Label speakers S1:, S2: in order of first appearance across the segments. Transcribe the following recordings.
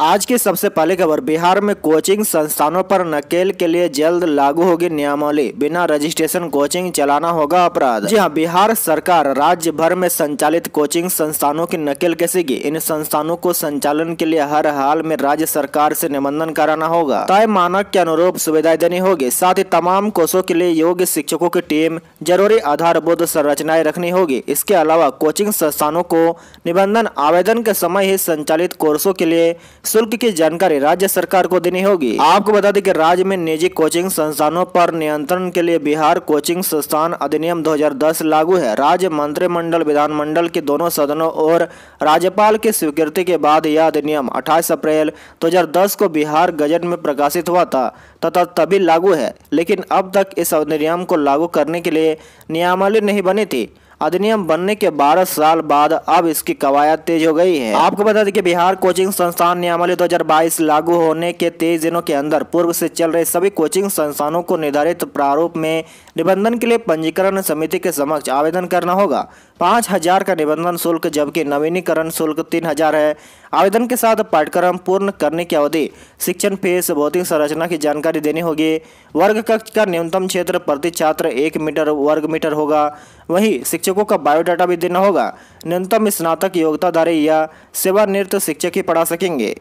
S1: आज की सबसे पहले खबर बिहार में कोचिंग संस्थानों पर नकेल के लिए जल्द लागू होगी नियमावली बिना रजिस्ट्रेशन कोचिंग चलाना होगा अपराध जी हाँ बिहार सरकार राज्य भर में संचालित कोचिंग संस्थानों की नकेल कसेगी इन संस्थानों को संचालन के लिए हर हाल में राज्य सरकार से निबंधन कराना होगा तय मानक के अनुरूप सुविधाएं देनी होगी साथ ही तमाम कोर्सों के लिए योग्य शिक्षकों की टीम जरूरी आधारभूत संरचनाएं रखनी होगी इसके अलावा कोचिंग संस्थानों को निबंधन आवेदन के समय ही संचालित कोर्सों के लिए शुल्क की जानकारी राज्य सरकार को देनी होगी आपको बता दें कि राज्य में निजी कोचिंग संस्थानों पर नियंत्रण के लिए बिहार कोचिंग संस्थान अधिनियम 2010 लागू है राज्य मंत्रिमंडल विधानमंडल के दोनों सदनों और राज्यपाल की स्वीकृति के बाद यह अधिनियम 28 अप्रैल 2010 को बिहार गजट में प्रकाशित हुआ था तथा तभी लागू है लेकिन अब तक इस अधिनियम को लागू करने के लिए नियमावली नहीं बनी थी अधिनियम बनने के 12 साल बाद अब इसकी कवायद तेज हो गई है आपको बता दें कि बिहार कोचिंग संस्थान नियमावली 2022 लागू होने के तेईस दिनों के अंदर पूर्व से चल रहे सभी कोचिंग संस्थानों को निर्धारित प्रारूप में निबंधन के लिए पंजीकरण समिति के समक्ष आवेदन करना होगा पाँच हजार का निबंधन शुल्क जबकि नवीनीकरण शुल्क तीन हजार है आवेदन के साथ पाठ्यक्रम पूर्ण करने की अवधि शिक्षण फीस भौतिक संरचना की जानकारी देनी होगी वर्ग कक्ष का न्यूनतम क्षेत्र प्रति छात्र एक मीटर वर्ग मीटर होगा वहीं शिक्षकों का बायोडाटा भी देना होगा न्यूनतम स्नातक योग्यताधारी या सेवानिवृत्त शिक्षक ही पढ़ा सकेंगे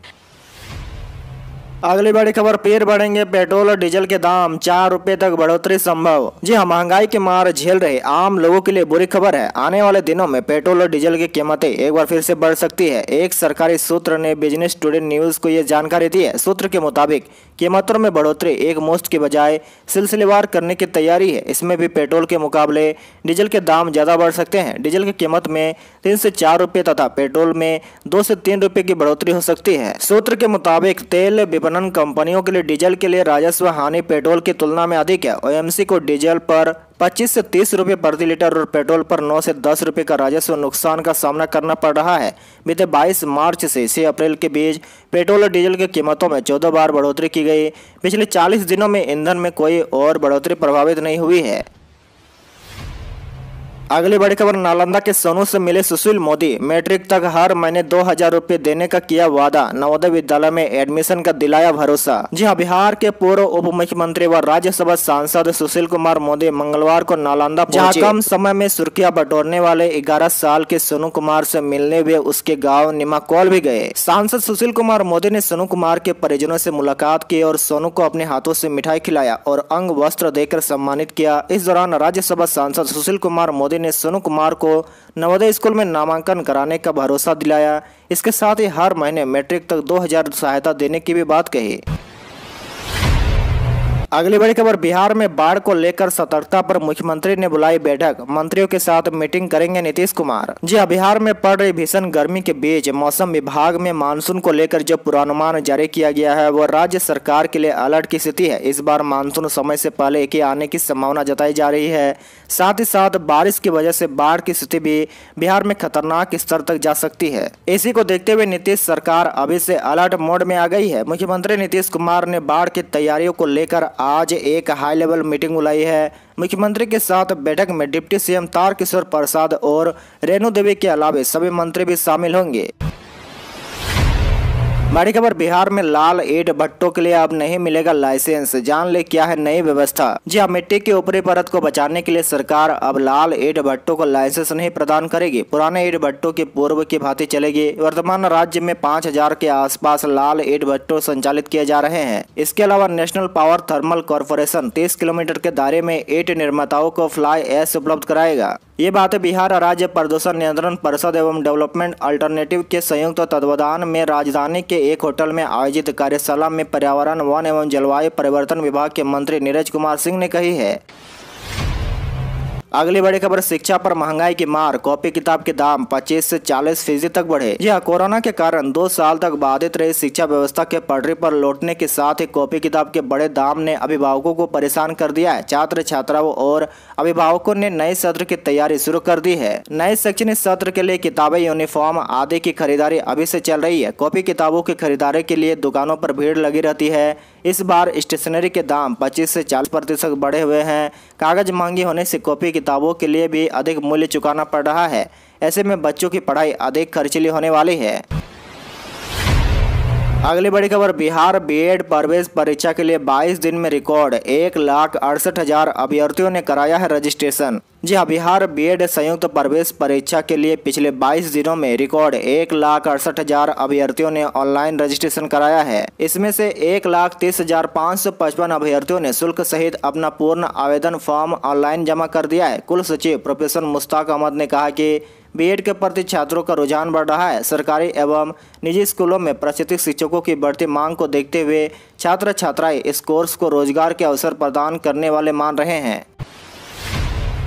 S1: अगली बड़ी खबर फिर बढ़ेंगे पेट्रोल और डीजल के दाम चार रूपए तक बढ़ोतरी संभव जी हाँ महंगाई के मार झेल रहे आम लोगों के लिए बुरी खबर है आने वाले दिनों में पेट्रोल और डीजल की कीमतें एक बार फिर से बढ़ सकती है एक सरकारी सूत्र ने बिजनेस टुडे न्यूज को यह जानकारी दी है सूत्र के मुताबिक कीमतों में बढ़ोतरी एक मुश्त के बजाय सिलसिलेवार करने की तैयारी है इसमें भी पेट्रोल के मुकाबले डीजल के दाम ज़्यादा बढ़ सकते हैं डीजल की कीमत में तीन से चार रूपए तथा पेट्रोल में दो से तीन रूपए की बढ़ोतरी हो सकती है सूत्र के मुताबिक तेल विपणन कंपनियों के लिए डीजल के लिए राजस्व हानि पेट्रोल की तुलना में अधिक है ओ को डीजल पर 25 से 30 रुपये प्रति लीटर और पेट्रोल पर 9 से 10 रुपये का राजस्व नुकसान का सामना करना पड़ रहा है बीते 22 मार्च से इसी अप्रैल के बीच पेट्रोल और डीजल की कीमतों में 14 बार बढ़ोतरी की गई पिछले 40 दिनों में ईंधन में कोई और बढ़ोतरी प्रभावित नहीं हुई है अगली बड़ी खबर नालंदा के सोनू से मिले सुशील मोदी मैट्रिक तक हर महीने दो हजार रूपए देने का किया वादा नवोदय विद्यालय में एडमिशन का दिलाया भरोसा जी हाँ बिहार के पूर्व उप मुख्यमंत्री व राज्यसभा सांसद सुशील कुमार मोदी मंगलवार को नालंदा जहाँ कम समय में सुर्खिया बटोरने वाले ग्यारह साल के सोनू कुमार से मिलने हुए उसके गाँव निमाकोल भी गए सांसद सुशील कुमार मोदी ने सोनू कुमार के परिजनों से मुलाकात की और सोनू को अपने हाथों से मिठाई खिलाया और अंग वस्त्र देकर सम्मानित किया इस दौरान राज्यसभा सांसद सुशील कुमार मोदी मोदी ने सोनू कुमार को नवोदय स्कूल में नामांकन कराने का भरोसा दिलाया इसके साथ ही हर महीने मैट्रिक तक 2000 सहायता देने की भी बात कही अगली बड़ी खबर बिहार में बाढ़ को लेकर सतर्कता पर मुख्यमंत्री ने बुलाई बैठक मंत्रियों के साथ मीटिंग करेंगे नीतीश कुमार जी हाँ, बिहार में पड़ रही भीषण गर्मी के बीच मौसम विभाग में मानसून को लेकर जो पूर्वानुमान जारी किया गया है वो राज्य सरकार के लिए अलर्ट की स्थिति है इस बार मानसून समय से पहले के आने की संभावना जताई जा रही है साथ ही साथ बारिश की वजह से बाढ़ की स्थिति भी बिहार में खतरनाक स्तर तक जा सकती है इसी को देखते हुए नीतीश सरकार अभी से अलर्ट मोड में आ गई है मुख्यमंत्री नीतीश कुमार ने बाढ़ की तैयारियों को लेकर आज एक हाई लेवल मीटिंग बुलाई है मुख्यमंत्री के साथ बैठक में डिप्टी सीएम तारकिशोर प्रसाद और रेणु देवी के अलावे सभी मंत्री भी शामिल होंगे बड़ी खबर बिहार में लाल एड भट्टों के लिए अब नहीं मिलेगा लाइसेंस जान ले क्या है नई व्यवस्था जी हाँ मिट्टी के ऊपरी परत को बचाने के लिए सरकार अब लाल एड भट्टों को लाइसेंस नहीं प्रदान करेगी पुराने एड भट्टों के पूर्व की भांति चलेगी वर्तमान राज्य में पाँच हजार के आसपास लाल एड भट्टो संचालित किए जा रहे हैं इसके अलावा नेशनल पावर थर्मल कॉरपोरेशन तीस किलोमीटर के दायरे में एट निर्माताओं को फ्लाई एस उपलब्ध कराएगा ये बात बिहार राज्य प्रदूषण नियंत्रण परिषद एवं डेवलपमेंट अल्टरनेटिव के संयुक्त तत्वधान में राजधानी के एक होटल में आयोजित कार्यशाला में पर्यावरण वन एवं जलवायु परिवर्तन विभाग के मंत्री नीरज कुमार सिंह ने कही है अगली बड़ी खबर शिक्षा पर महंगाई की मार कॉपी किताब के दाम 25 से 40 फीसदी तक बढ़े यह कोरोना के कारण दो साल तक बाधित रही शिक्षा व्यवस्था के पटरी पर लौटने के साथ ही कॉपी किताब के बड़े दाम ने अभिभावकों को परेशान कर दिया है छात्र छात्राओं और अभिभावकों ने नए सत्र की तैयारी शुरू कर दी है नए शैक्षणिक सत्र के लिए किताबें यूनिफॉर्म आदि की खरीदारी अभी से चल रही है कॉपी किताबों की खरीदारी के लिए दुकानों पर भीड़ लगी रहती है इस बार स्टेशनरी के दाम पच्चीस से चालीस प्रतिशत बढ़े हुए हैं कागज महंगी होने से कॉपी किताबों के लिए भी अधिक मूल्य चुकाना पड़ रहा है ऐसे में बच्चों की पढ़ाई अधिक खर्चीली होने वाली है अगली बड़ी खबर बिहार बीएड प्रवेश परीक्षा के लिए 22 दिन में रिकॉर्ड एक लाख अड़सठ हजार अभ्यर्थियों ने कराया है रजिस्ट्रेशन जी हाँ बिहार बीएड संयुक्त प्रवेश परीक्षा के लिए पिछले 22 दिनों में रिकॉर्ड एक लाख अड़सठ हजार अभ्यर्थियों ने ऑनलाइन रजिस्ट्रेशन कराया है इसमें से एक लाख तीस हजार पाँच सौ पचपन अभ्यर्थियों ने शुल्क सहित अपना पूर्ण आवेदन फॉर्म ऑनलाइन जमा कर दिया है कुल सचिव प्रोफेसर मुश्ताक अहमद ने कहा की बीएड के प्रति छात्रों का रुझान बढ़ रहा है सरकारी एवं निजी स्कूलों में प्रशिक्षित शिक्षकों की बढ़ती मांग को देखते हुए छात्र छात्राएं इस कोर्स को रोजगार के अवसर प्रदान करने वाले मान रहे हैं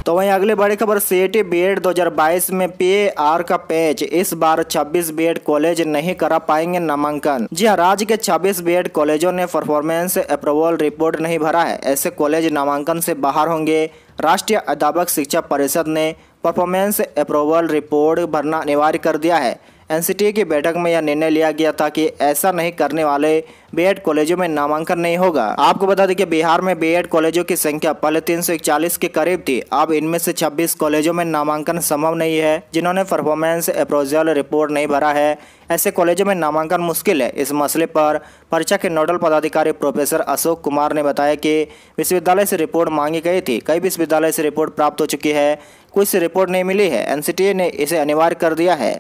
S1: तो वहीं अगली बड़ी खबर सी सीईटी बीएड 2022 में पीएआर का पैच इस बार 26 बीएड कॉलेज नहीं करा पाएंगे नामांकन जी हाँ राज्य के 26 बीएड कॉलेजों ने परफॉर्मेंस अप्रूवल रिपोर्ट नहीं भरा है ऐसे कॉलेज नामांकन से बाहर होंगे राष्ट्रीय अध्यापक शिक्षा परिषद ने परफॉर्मेंस अप्रूवल रिपोर्ट भरना अनिवार्य कर दिया है एनसीटी की बैठक में यह निर्णय लिया गया था कि ऐसा नहीं करने वाले बीएड कॉलेजों में नामांकन नहीं होगा आपको बता दें कि बिहार में बीएड कॉलेजों की संख्या पहले तीन के करीब थी अब इनमें से 26 कॉलेजों में नामांकन संभव नहीं है जिन्होंने परफॉर्मेंस अप्रोजल रिपोर्ट नहीं भरा है ऐसे कॉलेजों में नामांकन मुश्किल है इस मसले पर परीक्षा के नोडल पदाधिकारी प्रोफेसर अशोक कुमार ने बताया कि विश्वविद्यालय से रिपोर्ट मांगी गई थी कई विश्वविद्यालय से रिपोर्ट प्राप्त हो चुकी है कोई रिपोर्ट नहीं मिली है एनसीटीए ने इसे अनिवार्य कर दिया है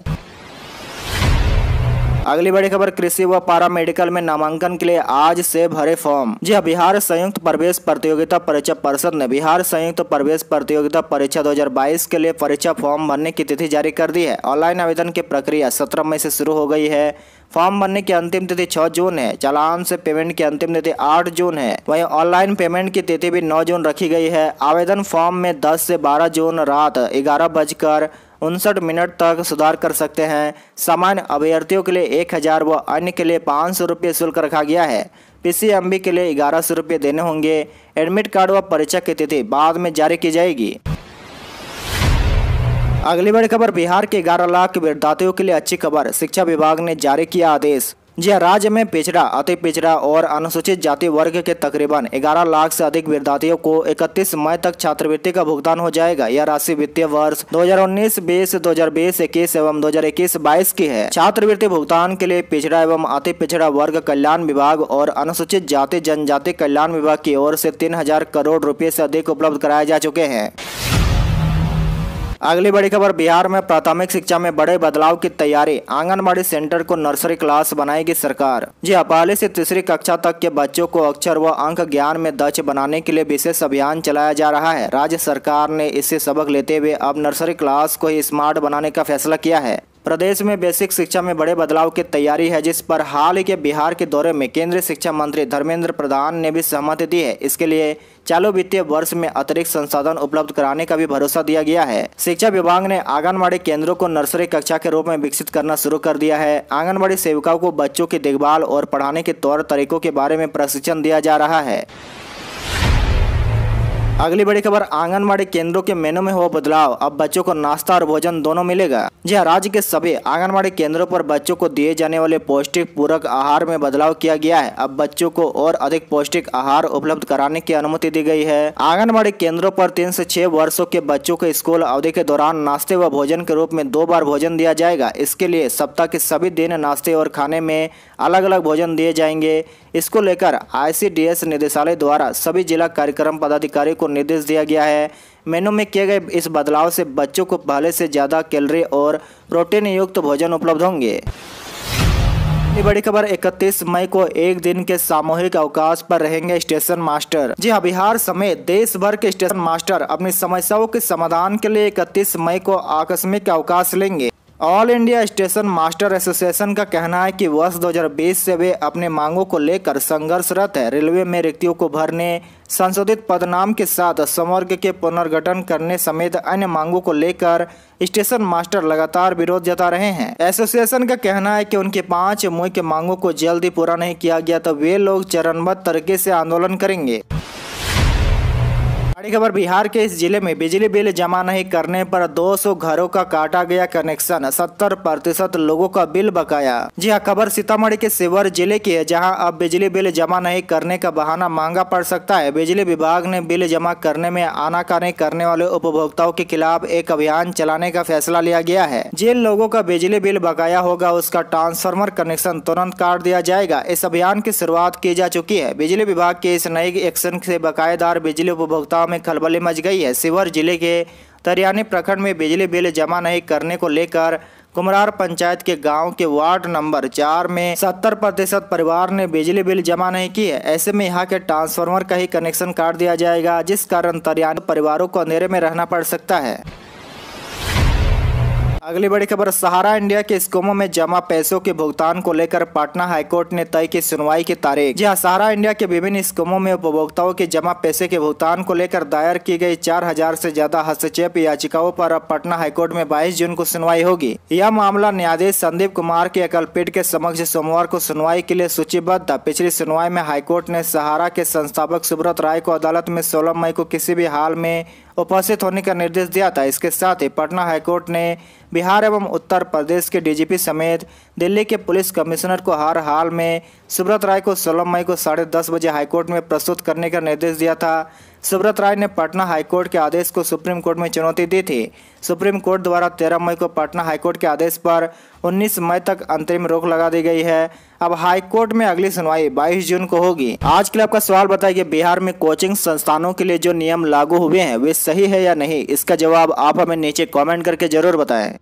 S1: अगली बड़ी खबर कृषि व पारा मेडिकल में नामांकन के लिए आज से भरे फॉर्म जी हाँ, बिहार संयुक्त प्रवेश प्रतियोगिता परीक्षा परिषद ने बिहार संयुक्त प्रवेश प्रतियोगिता परीक्षा 2022 के लिए परीक्षा फॉर्म भरने की तिथि जारी कर दी है ऑनलाइन आवेदन की प्रक्रिया सत्रह मई से शुरू हो गई है फॉर्म भरने की अंतिम तिथि 6 जून है चालान से पेमेंट की अंतिम तिथि 8 जून है वहीं ऑनलाइन पेमेंट की तिथि भी 9 जून रखी गई है आवेदन फॉर्म में 10 से 12 जून रात ग्यारह बजकर उनसठ मिनट तक सुधार कर सकते हैं सामान्य अभ्यर्थियों के लिए एक हज़ार व अन्य के लिए पाँच सौ रुपये शुल्क रखा गया है पीसीएमबी के लिए ग्यारह सौ रुपये देने होंगे एडमिट कार्ड व परीक्षा की तिथि बाद में जारी की जाएगी अगली बड़ी खबर बिहार के ग्यारह लाख विद्यार्थियों के लिए अच्छी खबर शिक्षा विभाग ने जारी किया आदेश यह राज्य में पिछड़ा अति पिछड़ा और अनुसूचित जाति वर्ग के तकरीबन 11 लाख से अधिक विद्यार्थियों को 31 मई तक छात्रवृत्ति का भुगतान हो जाएगा यह राशि वित्तीय वर्ष 2019 हजार बीस इक्कीस एवं दो हजार की है छात्रवृत्ति भुगतान के लिए पिछड़ा एवं अति पिछड़ा वर्ग कल्याण विभाग और अनुसूचित जाति जनजाति कल्याण विभाग की ओर से तीन हजार करोड़ रूपए से अधिक उपलब्ध कराए जा चुके हैं अगली बड़ी खबर बिहार में प्राथमिक शिक्षा में बड़े बदलाव की तैयारी आंगनबाड़ी सेंटर को नर्सरी क्लास बनाएगी सरकार जी हाँ, पहले से तीसरी कक्षा तक के बच्चों को अक्षर व अंक ज्ञान में दक्ष बनाने के लिए विशेष अभियान चलाया जा रहा है राज्य सरकार ने इससे सबक लेते हुए अब नर्सरी क्लास को ही स्मार्ट बनाने का फैसला किया है प्रदेश में बेसिक शिक्षा में बड़े बदलाव की तैयारी है जिस पर हाल ही के बिहार के दौरे में केंद्रीय शिक्षा मंत्री धर्मेंद्र प्रधान ने भी सहमति दी है इसके लिए चालू वित्तीय वर्ष में अतिरिक्त संसाधन उपलब्ध कराने का भी भरोसा दिया गया है शिक्षा विभाग ने आंगनबाड़ी केंद्रों को नर्सरी कक्षा के रूप में विकसित करना शुरू कर दिया है आंगनबाड़ी सेविकाओं को बच्चों की देखभाल और पढ़ाने के तौर तरीकों के बारे में प्रशिक्षण दिया जा रहा है अगली बड़ी खबर आंगनबाड़ी केंद्रों के मेनू में हुआ बदलाव अब बच्चों को नाश्ता और भोजन दोनों मिलेगा जी हाँ, राज्य के सभी आंगनबाड़ी केंद्रों पर बच्चों को दिए जाने वाले पौष्टिक पूरक आहार में बदलाव किया गया है अब बच्चों को और अधिक पौष्टिक आहार उपलब्ध कराने की अनुमति दी गई है आंगनबाड़ी केंद्रों पर तीन से छह वर्षों के बच्चों को स्कूल अवधि के दौरान नाश्ते व भोजन के रूप में दो बार भोजन दिया जाएगा इसके लिए सप्ताह के सभी दिन नाश्ते और खाने में अलग अलग भोजन दिए जाएंगे इसको लेकर आई निदेशालय द्वारा सभी जिला कार्यक्रम पदाधिकारी को निर्देश दिया गया है मेनू में किए गए इस बदलाव से बच्चों को पहले से ज़्यादा कैलरी और प्रोटीन युक्त तो भोजन उपलब्ध होंगे ये बड़ी खबर 31 मई को एक दिन के सामूहिक अवकाश पर रहेंगे स्टेशन मास्टर जी हाँ बिहार समेत देश भर के स्टेशन मास्टर अपनी समस्याओं के समाधान के लिए 31 मई को आकस्मिक अवकाश लेंगे All India station master association का कहना है कि वर्ष 2020 से वे अपने मांगों को लेकर संघर्षरत है रेलवे में रिक्तियों को भरने संशोधित पदनाम के साथ समर्ग के पुनर्गठन करने समेत अन्य मांगों को लेकर स्टेशन मास्टर लगातार विरोध जता रहे हैं एसोसिएशन का कहना है कि उनके पांच मुख्य मांगों को जल्द ही पूरा नहीं किया गया तो वे लोग चरणबद्ध तरीके से आंदोलन करेंगे बड़ी खबर बिहार के इस जिले में बिजली बिल जमा नहीं करने पर 200 घरों का काटा गया कनेक्शन 70 प्रतिशत लोगों का बिल बकाया जी हाँ खबर सीतामढ़ी के सिवर जिले की है जहां अब बिजली बिल जमा नहीं करने का बहाना मांगा पड़ सकता है बिजली विभाग ने बिल जमा करने में आनाकानी करने वाले उपभोक्ताओं के खिलाफ एक अभियान चलाने का फैसला लिया गया है जिन लोगों का बिजली बिल बकाया होगा उसका ट्रांसफार्मर कनेक्शन तुरंत काट दिया जाएगा इस अभियान की शुरुआत की जा चुकी है बिजली विभाग के इस नए एक्शन से बकायेदार बिजली उपभोक्ता में खलबली मच गई है शिवहर जिले के तरियानी प्रखंड में बिजली बिल जमा नहीं करने को लेकर कुमरार पंचायत के गांव के वार्ड नंबर चार में 70 प्रतिशत परिवार ने बिजली बिल जमा नहीं की है ऐसे में यहाँ के ट्रांसफार्मर का ही कनेक्शन काट दिया जाएगा जिस कारण तरियानी परिवारों को अंधेरे में रहना पड़ सकता है अगली बड़ी खबर सहारा इंडिया के स्कोमो में जमा पैसों के भुगतान को लेकर पटना हाईकोर्ट ने तय की सुनवाई की तारीख जहां सहारा इंडिया के विभिन्न स्कोमों में उपभोक्ताओं के जमा पैसे के भुगतान को लेकर दायर की गई 4000 से ज्यादा हस्तक्षेप याचिकाओं पर अब पटना हाईकोर्ट में 22 जून को सुनवाई होगी यह मामला न्यायाधीश संदीप कुमार के अकलपीठ के समक्ष सोमवार को सुनवाई के लिए सूचीबद्ध था पिछली सुनवाई में हाईकोर्ट ने सहारा के संस्थापक सुब्रत राय को अदालत में सोलह मई को किसी भी हाल में उपस्थित होने का निर्देश दिया था इसके साथ ही पटना हाईकोर्ट ने बिहार एवं उत्तर प्रदेश के डीजीपी समेत दिल्ली के पुलिस कमिश्नर को हर हाल में सुब्रत राय को सोलह मई को साढ़े दस बजे हाईकोर्ट में प्रस्तुत करने का निर्देश दिया था सुब्रत राय ने पटना हाईकोर्ट के आदेश को सुप्रीम कोर्ट में चुनौती दी थी सुप्रीम कोर्ट द्वारा तेरह मई को पटना हाईकोर्ट के आदेश पर उन्नीस मई तक अंतरिम रोक लगा दी गई है अब हाईकोर्ट में अगली सुनवाई 22 जून को होगी आज के लिए आपका सवाल बताया कि बिहार में कोचिंग संस्थानों के लिए जो नियम लागू हुए हैं वे सही है या नहीं इसका जवाब आप हमें नीचे कॉमेंट करके जरूर बताएं